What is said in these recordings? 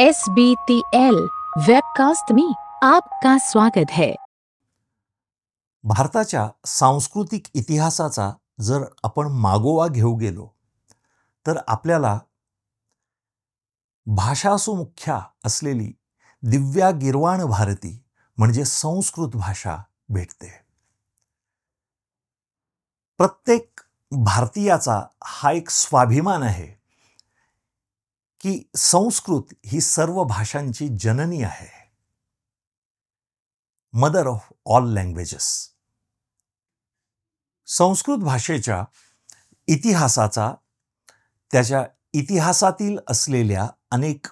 S B T L webcast आपका स्वागत है भारताच्या सांस्कृतिक इतिहासाचा जर आपण मागोवा घेऊ गेलो तर आपल्याला भाषासुमुख्या असलेली दिव्या गिरवाण भारती म्हणजे संस्कृत भाषा भेटते प्रत्येक भारतीयाचा हा एक स्वाभिमान आहे की संस्कृत ही सर्व भाषांची जननी आहे mother of all languages Sanskrit भाषेच्या इतिहासाचा त्याच्या इतिहासातील असलेल्या अनेक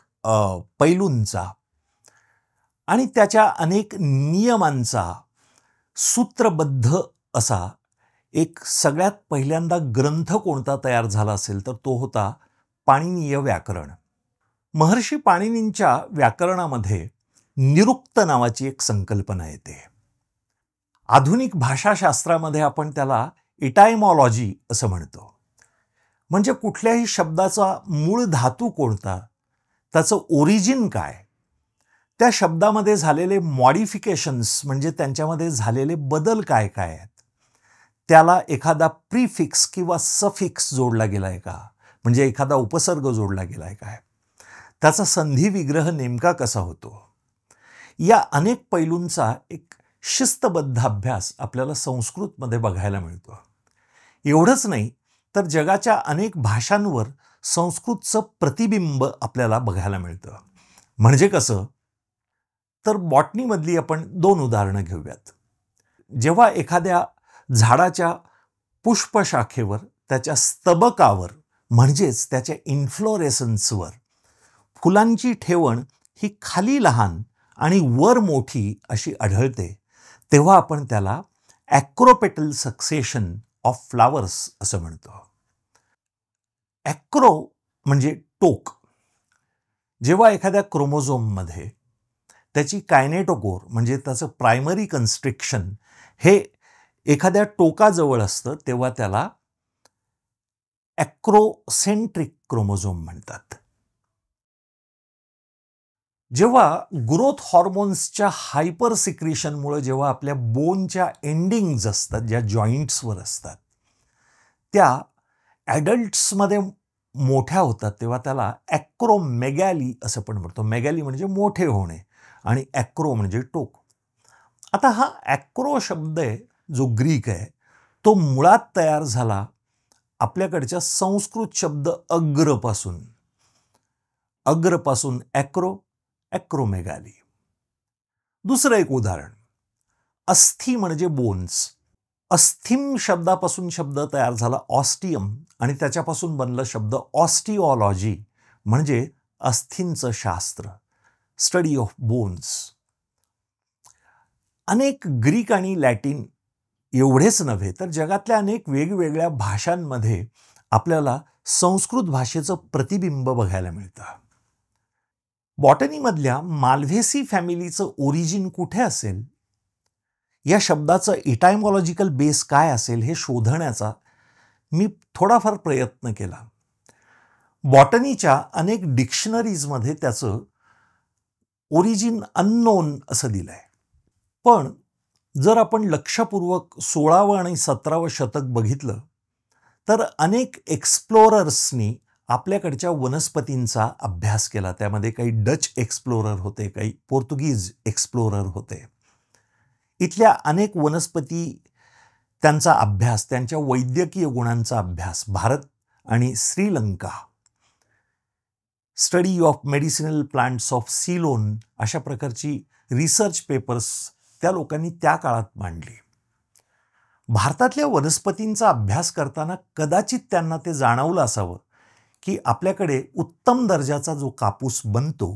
पैलूंचा आणि त्याच्या अनेक नियमांचा सूत्रबद्ध असा एक सगळ्यात पहिल्यांदा ग्रंथ कोणता तयार झाला असेल तर तो होता पाणिनीय व्याकरण महर्षी पाणिनींच्या व्याकरणामध्ये निरुक्त नावाची एक संकल्पना येते आधुनिक भाषाशास्त्रामध्ये आपण त्याला इटायमॉलॉजी असं म्हणतो म्हणजे कुठल्याही शब्दाचा मूळ धातू कोणता त्याचं ओरिजिन काय त्या शब्दामध्ये झालेले मॉडिफिकेशन्स म्हणजे त्यांच्यामध्ये झालेले बदल काय काय आहेत त्याला एखादा प्रीफिक्स किंवा सफिक्स जोडला गेला आहे का म्हणजे एखादा उपसर्ग जोडला गेला आहे काय त्याचा संधी विग्रह नेमका कसा होतो या अनेक पैलूंचा एक शिस्तबद्ध अभ्यास आपल्याला संस्कृतमध्ये बघायला मिळतो एवढंच नाही तर जगाच्या अनेक भाषांवर संस्कृतचं प्रतिबिंब आपल्याला बघायला मिळतं म्हणजे कसं तर बॉटनीमधली आपण दोन उदाहरणं घेऊयात जेव्हा एखाद्या झाडाच्या पुष्पशाखेवर त्याच्या स्तबकावर म्हणजेच त्याच्या इन्फ्लोरेसन्सवर फुलांची ठेवण ही खाली लहान आणि वर मोठी अशी आढळते तेव्हा आपण त्याला ॲक्रोपेटल सक्सेशन ऑफ फ्लावर्स असं म्हणतो ॲक्रो म्हणजे टोक जेव्हा एखाद्या क्रोमोझोममध्ये त्याची कायनेटोकोर म्हणजे त्याचं प्रायमरी कन्स्ट्रिक्शन हे एखाद्या टोकाजवळ असतं तेव्हा त्याला ॲक्रोसेंट्रिक क्रोमोझोम म्हणतात जेव्हा ग्रोथ हॉर्मोन्सच्या हायपर सिक्रिशनमुळे जेव्हा आपल्या बोनच्या एंडिंग्ज असतात ज्या जॉईंट्सवर असतात त्या ॲडल्ट्समध्ये मोठ्या होतात तेव्हा त्याला ॲक्रोमेगॅली असं पण म्हणतो मेगॅली म्हणजे मोठे होणे आणि ॲक्रो म्हणजे टोक आता हा ॲक्रो शब्द आहे जो ग्रीक आहे तो मुळात तयार झाला आपल्याकडच्या संस्कृत शब्द अग्रपासून अग्रपासून ॲक्रो ॲक्रोमेगाली दुसरं एक उदाहरण अस्थि म्हणजे बोन्स अस्थिम शब्दापासून शब्द तयार झाला ऑस्टियम आणि त्याच्यापासून बनलं शब्द ऑस्टिओलॉजी म्हणजे अस्थींचं शास्त्र स्टडी ऑफ बोन्स अनेक ग्रीक आणि लॅटिन एवढेच नव्हे तर जगातल्या अनेक वेगवेगळ्या भाषांमध्ये आपल्याला संस्कृत भाषेचं प्रतिबिंब बघायला मिळतं बॉटनीमधल्या मालव्हेसी फॅमिलीचं ओरिजिन कुठे असेल या शब्दाचं इटायमॉलॉजिकल बेस काय असेल हे शोधण्याचा मी थोडाफार प्रयत्न केला बॉटनीच्या अनेक डिक्शनरीजमध्ये त्याचं ओरिजिन अननोन असं दिलं आहे पण जर आपण लक्षपूर्वक सोळावं आणि सतरावं शतक बघितलं तर अनेक एक्सप्लोरर्सनी आपल्याकडच्या वनस्पतींचा अभ्यास केला त्यामध्ये काही डच एक्सप्लोरर होते काही पोर्तुगीज एक्सप्लोरर होते इथल्या अनेक वनस्पती त्यांचा अभ्यास त्यांच्या वैद्यकीय गुणांचा अभ्यास भारत आणि Sri Lanka study of medicinal plants of Ceylon अशा प्रकारची रिसर्च पेपर्स त्या लोकांनी त्या काळात मांडली भारतातल्या वनस्पतींचा अभ्यास करताना कदाचित त्यांना ते जाणवलं असावं की आपल्याकडे उत्तम दर्जाचा जो कापूस बनतो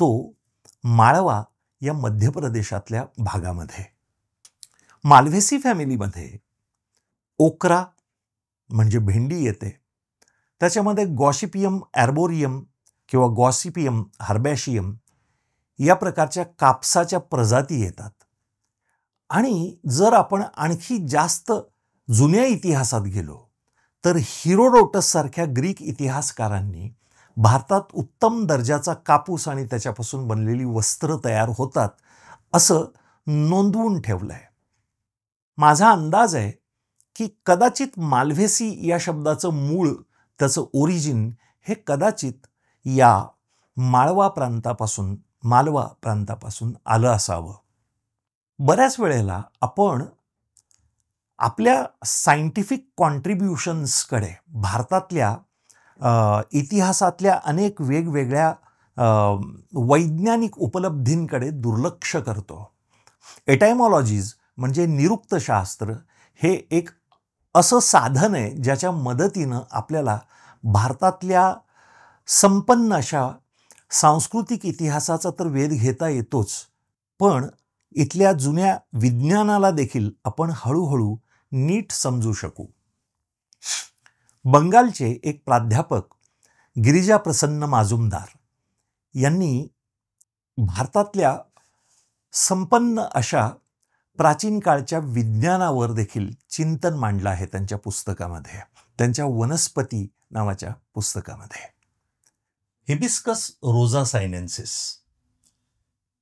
तो माळवा या मध्य प्रदेशातल्या भागामध्ये मालवेसी फॅमिलीमध्ये ओकरा म्हणजे भेंडी येते त्याच्यामध्ये गॉसिपियम ॲर्बोरियम किंवा गॉसिपियम हर्बॅशियम या प्रकारच्या कापसाच्या प्रजाती येतात आणि जर आपण आणखी जास्त जुन्या इतिहासात गेलो तर हिरोडोटससारख्या ग्रीक इतिहासकारांनी भारतात उत्तम दर्जाचा कापूस आणि त्याच्यापासून बनलेली वस्त्र तयार होतात असं नोंदवून ठेवलं आहे माझा अंदाज आहे की कदाचित मालव्हेसी या शब्दाचं मूळ त्याचं ओरिजिन हे कदाचित या माळवा प्रांतापासून मालवा प्रांतापासून आलं असावं बऱ्याच वेळेला आपण आपल्या सायंटिफिक कॉन्ट्रीब्युशन्सकडे भारतातल्या इतिहासातल्या अनेक वेगवेगळ्या वैज्ञानिक उपलब्धींकडे दुर्लक्ष करतो एटायमॉलॉजीज म्हणजे निरुक्तशास्त्र हे एक असं साधन आहे ज्याच्या मदतीनं आपल्याला भारतातल्या संपन्न अशा सांस्कृतिक इतिहासाचा तर वेध घेता येतोच पण इथल्या जुन्या विज्ञानाला देखील आपण हळूहळू नीट समजू शकू बंगालचे एक प्राध्यापक गिरिजा प्रसन्न माजुमदार यांनी भारतातल्या संपन्न अशा प्राचीन काळच्या विज्ञानावर देखील चिंतन मांडलं आहे त्यांच्या पुस्तकामध्ये त्यांच्या वनस्पती नावाच्या पुस्तकामध्ये हिबिस्कस रोजा सायनेन्सिस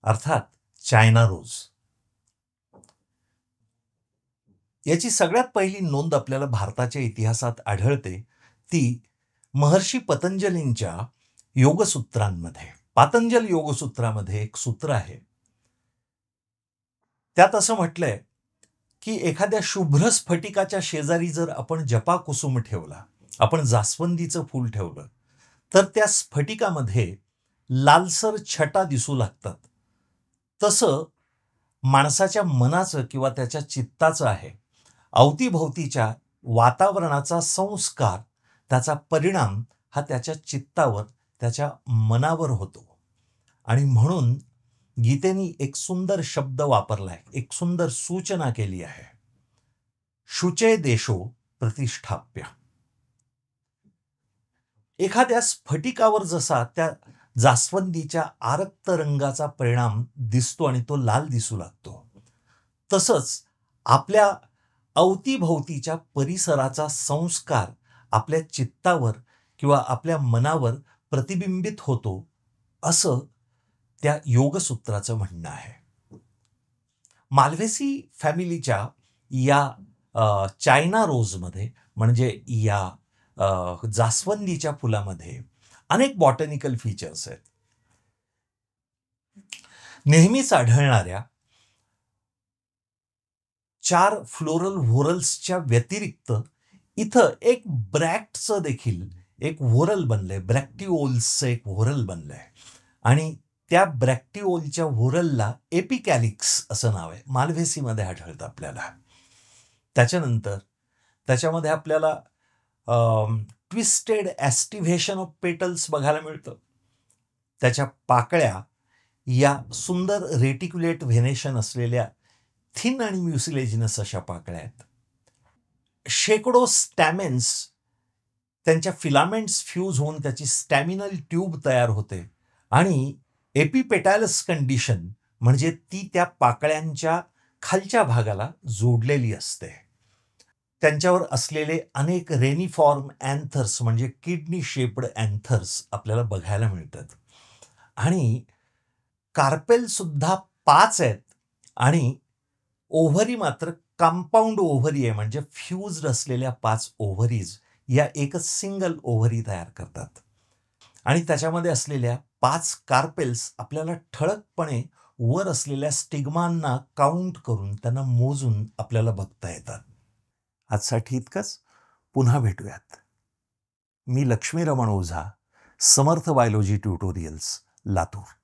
अर्थात चायना रोज याची सगळ्यात पहिली नोंद आपल्याला भारताच्या इतिहासात आढळते ती महर्षी पतंजलींच्या योगसूत्रांमध्ये पातंजल योगसूत्रामध्ये एक सूत्र आहे त्यात असं म्हटलंय की एखाद्या शुभ्र स्फटिकाच्या शेजारी जर आपण जपा कुसुम ठेवला आपण जास्वंदीचं फूल ठेवलं तर त्या स्फटिकामध्ये लालसर छटा दिसू लागतात तसं माणसाच्या मनाचं किंवा त्याच्या चित्ताचं आहे अवतीभोवतीच्या वातावरणाचा संस्कार त्याचा परिणाम हा त्याच्या चित्तावर त्याच्या मनावर होतो आणि म्हणून गीतेनी एक सुंदर शब्द वापरलाय एक सुंदर सूचना केली आहे शुचे देशो प्रतिष्ठाप्य एखाद्या स्फटिकावर जसा त्या जास्वंदीच्या आरक्त रंगाचा परिणाम दिसतो आणि तो लाल दिसू लागतो तसंच आपल्या अवतीभोवतीच्या परिसराचा संस्कार आपल्या चित्तावर किंवा आपल्या मनावर प्रतिबिंबित होतो असं त्या योगसूत्राचं म्हणणं आहे मालवेसी फॅमिलीच्या या चायना रोजमध्ये म्हणजे या जास्वंदीच्या फुलामध्ये अनेक बॉटनिकल फीचर्स आहेत नेहमीच आढळणाऱ्या चार फ्लोरल व्होरल्सच्या व्यतिरिक्त इथं एक ब्रॅक्टचं देखील एक व्होरल बनलंय ब्रॅक्टिओल्सचं एक व्होरल बनलंय आणि त्या ब्रॅक्टिओलच्या व्होरलला एपिकॅलिक्स असं नाव आहे मध्ये आढळतं आपल्याला त्याच्यानंतर त्याच्यामध्ये आपल्याला ट्विस्टेड ॲस्टिव्हेशन ऑफ पेटल्स बघायला मिळतं त्याच्या पाकळ्या या सुंदर रेटिक्युलेट व्हेनेशन असलेल्या थिन आणि म्युसिलेजिनस अशा पाकळ्या आहेत शेकडो स्टॅमेन्स त्यांच्या फिलामेंट्स फ्यूज होऊन त्याची स्टॅमिनल ट्यूब तयार होते आणि एपिपेटालस कंडिशन म्हणजे ती त्या पाकळ्यांच्या खालच्या भागाला जोडलेली असते त्यांच्यावर असलेले अनेक रेनिफॉर्म अँथर्स म्हणजे किडनी शेप्ड अँथर्स आपल्याला बघायला मिळतात आणि सुद्धा पाच आहेत आणि ओव्हरी मात्र कंपाऊंड ओव्हरी आहे म्हणजे फ्यूज असलेल्या पाच ओव्हरीज या एकच सिंगल ओव्हरी तयार करतात आणि त्याच्यामध्ये असलेल्या पाच कार्पेल्स आपल्याला ठळकपणे वर असलेल्या स्टिग्मांना काउंट करून त्यांना मोजून आपल्याला बघता येतात आजसाठी इतकंच पुन्हा भेटूयात मी लक्ष्मी रमण ओझा समर्थ बायोलॉजी ट्युटोरियल्स लातूर